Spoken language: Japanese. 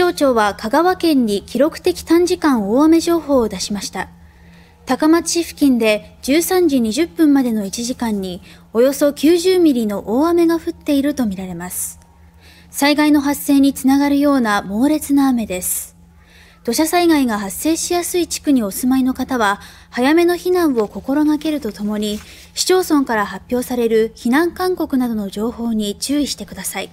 象庁は香川県に記録的短時間大雨情報を出しました。高松市付近で13時20分までの1時間におよそ90ミリの大雨が降っているとみられます。災害の発生につながるような猛烈な雨です。土砂災害が発生しやすい地区にお住まいの方は、早めの避難を心がけるとともに、市町村から発表される避難勧告などの情報に注意してください。